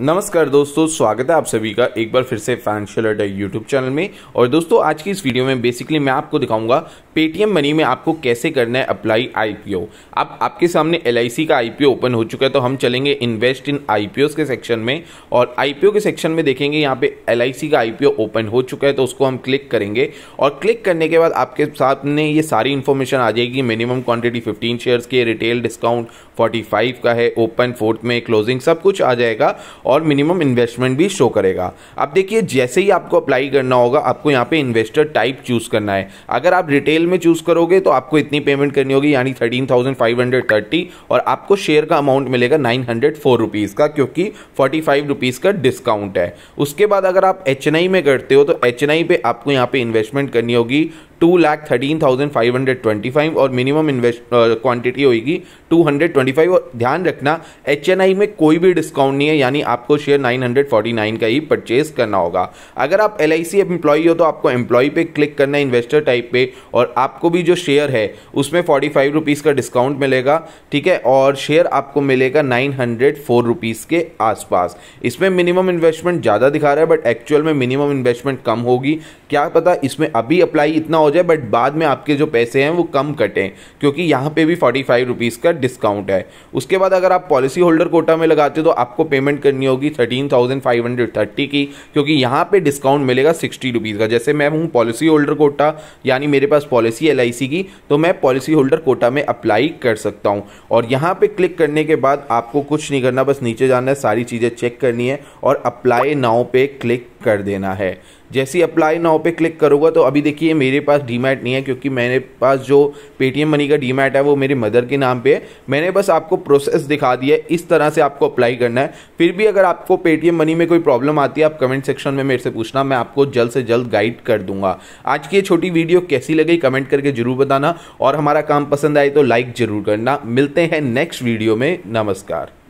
नमस्कार दोस्तों स्वागत है आप सभी का एक बार फिर से फाइनेंशियल अड्डा यूट्यूब चैनल में और दोस्तों आज की इस वीडियो में बेसिकली मैं आपको दिखाऊंगा पेटीएम मनी में आपको कैसे करना है अप्लाई आईपीओ आप आपके सामने एल का आईपीओ ओपन हो चुका है तो हम चलेंगे इन्वेस्ट इन आई के सेक्शन में और आईपीओ के सेक्शन में देखेंगे यहाँ पे एल का आईपीओ ओपन हो चुका है तो उसको हम क्लिक करेंगे और क्लिक करने के बाद आपके सामने ये सारी इन्फॉर्मेशन आ जाएगी मिनिमम क्वान्टिटी फिफ्टीन शेयर्स की रिटेल डिस्काउंट फोर्टी का है ओपन फोर्थ में क्लोजिंग सब कुछ आ जाएगा और मिनिमम इन्वेस्टमेंट भी शो करेगा अब देखिए जैसे ही आपको अप्लाई करना होगा आपको यहाँ पे इन्वेस्टर टाइप चूज़ करना है अगर आप रिटेल में चूज़ करोगे तो आपको इतनी पेमेंट करनी होगी यानी thirteen thousand five hundred thirty और आपको शेयर का अमाउंट मिलेगा नाइन हंड्रेड फोर रुपीज़ का क्योंकि फोर्टी फाइव रुपीज़ का डिस्काउंट है उसके बाद अगर आप एच में करते हो तो एच पे आपको यहाँ पे इन्वेस्टमेंट करनी होगी two lakh thirteen thousand five hundred twenty five और मिनिमम इन्वेस्ट क्वांटिटी होगी टू हंड्रेड ट्वेंटी फाइव और ध्यान रखना एच एन आई में कोई भी डिस्काउंट नहीं है यानी आपको share nine hundred forty nine का ही परचेज करना होगा अगर आप एल आई सी एम्प्लॉई हो तो आपको एम्प्लॉय पे क्लिक करना है इन्वेस्टर टाइप पे और आपको भी जो शेयर है उसमें फोर्टी फाइव रुपीज़ का डिस्काउंट मिलेगा ठीक है और शेयर आपको मिलेगा नाइन हंड्रेड फोर रुपीज़ के आसपास इसमें मिनिमम इन्वेस्टमेंट ज़्यादा दिखा रहा है बट एक्चुअल में मिनिमम इन्वेस्टमेंट कम होगी क्या पता इसमें अभी अप्लाई इतना हो जाए बट बाद में आपके जो पैसे हैं वो कम कटें क्योंकि यहाँ पे भी फोर्टी फाइव रुपीज़ का डिस्काउंट है उसके बाद अगर आप पॉलिसी होल्डर कोटा में लगाते हो तो आपको पेमेंट करनी होगी thirteen thousand five hundred thirty की क्योंकि यहाँ पे डिस्काउंट मिलेगा सिक्सटी रुपीज़ का जैसे मैं हूँ पॉलिसी होल्डर कोटा यानी मेरे पास पॉलिसी एल की तो मैं पॉलिसी होल्डर कोटा में अप्लाई कर सकता हूँ और यहाँ पर क्लिक करने के बाद आपको कुछ नहीं करना बस नीचे जाना है सारी चीज़ें चेक करनी है और अप्लाई नाव पे क्लिक कर देना है जैसे ही अप्लाई नाउ पे क्लिक करूँगा तो अभी देखिए मेरे पास डीमैट नहीं है क्योंकि मेरे पास जो पेटीएम मनी का डीमैट है वो मेरे मदर के नाम पे है मैंने बस आपको प्रोसेस दिखा दिया है इस तरह से आपको अप्लाई करना है फिर भी अगर आपको पेटीएम मनी में कोई प्रॉब्लम आती है आप कमेंट सेक्शन में मेरे से पूछना मैं आपको जल्द से जल्द गाइड कर दूंगा आज की ये छोटी वीडियो कैसी लगी कमेंट करके जरूर बताना और हमारा काम पसंद आए तो लाइक जरूर करना मिलते हैं नेक्स्ट वीडियो में नमस्कार